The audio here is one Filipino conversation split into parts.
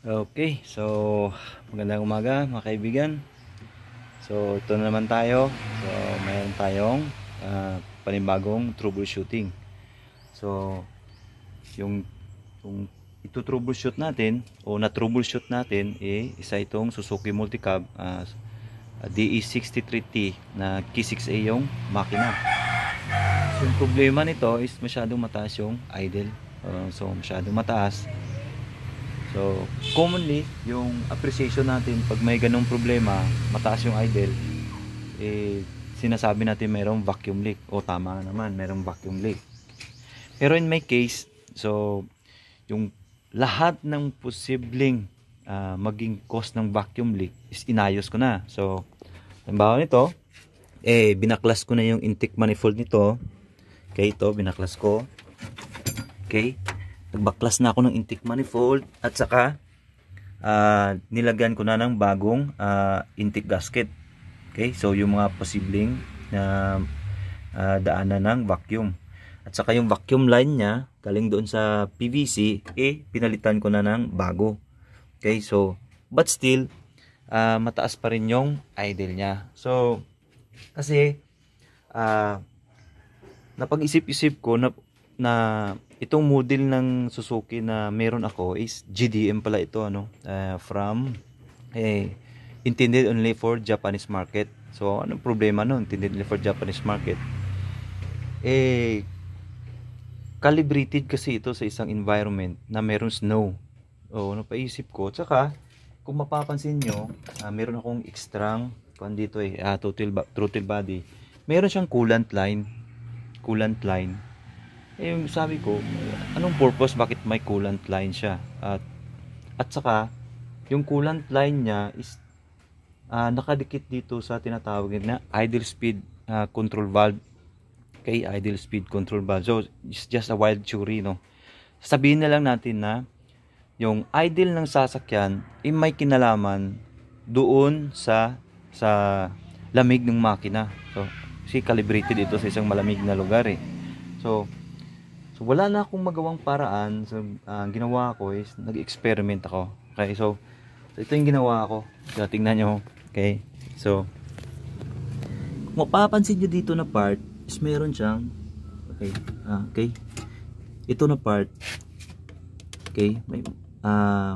Okay, so magandang umaga mga kaibigan. So ito na naman tayo. So mayroon tayong uh, panibagong troubleshooting. So yung, yung ito troubleshoot natin o na troubleshoot natin eh, isa itong Suzuki Multicab uh, ah, DE63T na K6A yung makina. So, yung problema nito is masyadong mataas yung idle. Uh, so masyadong mataas So, commonly, yung appreciation natin pag may ganung problema, mataas yung idle, eh, sinasabi natin mayroong vacuum leak. O tama naman, mayroong vacuum leak. Pero in my case, so, yung lahat ng posibleng uh, maging cause ng vacuum leak is inayos ko na. So, halimbawa nito, eh, binaklas ko na yung intake manifold nito. Okay, ito, binaklas ko. Okay nagbaklas na ako ng intake manifold at saka uh, nilagyan ko na ng bagong uh, ah, intake gasket okay so yung mga posibleng na uh, daanan ng vacuum at saka yung vacuum line niya galing doon sa PVC eh pinalitan ko na ng bago okay so but still uh, mataas pa rin yung idle niya so kasi uh, napag-isip-isip ko na, na Itong model ng Suzuki na meron ako is GDM pala ito ano uh, from eh intended only for Japanese market. So anong problema no? Intended only for Japanese market. Eh calibrated kasi ito sa isang environment na meron snow. O ano napaisip ko. Tsaka kung mapapansin nyo, uh, meron akong extrang kung dito eh, uh, ah, throttle, throttle body. Meron siyang coolant line. Coolant line eh sabi ko anong purpose bakit may coolant line siya at at saka yung coolant line niya is uh, nakadikit dito sa tinatawag na idle speed uh, control valve kay idle speed control valve so it's just a wild theory no sabihin na lang natin na yung idle ng sasakyan ay eh, may kinalaman doon sa sa lamig ng makina so si calibrated ito sa isang malamig na lugar eh so So, wala na akong magawang paraan. So, uh, ang ginawa ko is, nag-experiment ako. Okay, so, so, ito yung ginawa ko. So, tingnan nyo. Okay, so, kung mapapansin nyo dito na part, is meron siyang, okay, uh, okay, ito na part, okay, may, ah, uh,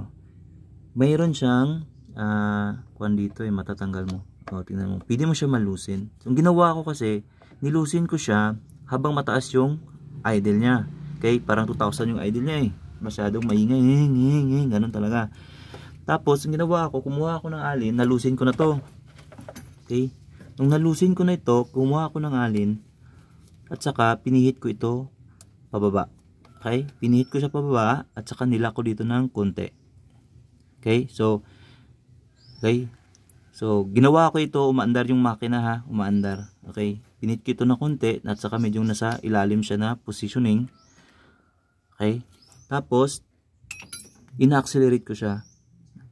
mayroon siyang, ah, uh, kuhan dito, eh, matatanggal mo. O, oh, tingnan mo. Pwede mo siya malusin. So, ang ginawa ko kasi, nilusin ko siya habang mataas yung idle niya. Okay, parang 2,000 yung idle niya eh. Masyadong maingay, hing, eh, hing, eh, eh, ganun talaga. Tapos, ang ginawa ko, kumuha ako ng alin, nalusin ko na to. Okay, nung nalusin ko na ito, kumuha ako ng alin, at saka pinihit ko ito pababa. Okay, pinihit ko siya pababa, at saka nila ko dito ng konti. Okay, so, okay, so, ginawa ko ito, umaandar yung makina ha, umaandar. Okay, Pinit ko na konti at saka medyo nasa ilalim siya na positioning. Okay? Tapos, ina-accelerate ko siya.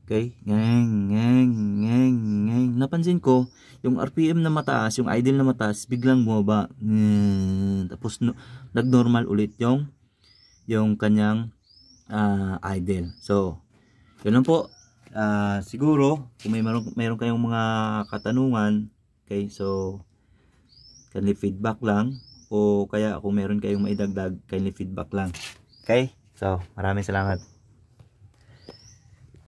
Okay? Ngeng, ngeng, ngeng, ngeng. Napansin ko, yung RPM na mataas, yung idle na mataas, biglang bumaba. Ngeng. Tapos, no, nag-normal ulit yung yung kanyang uh, idle. So, yun lang po. Uh, siguro, kung may meron, meron kayong mga katanungan, okay, so, kindly feedback lang o kaya kung meron kayong maidagdag kindly feedback lang okay so maraming salamat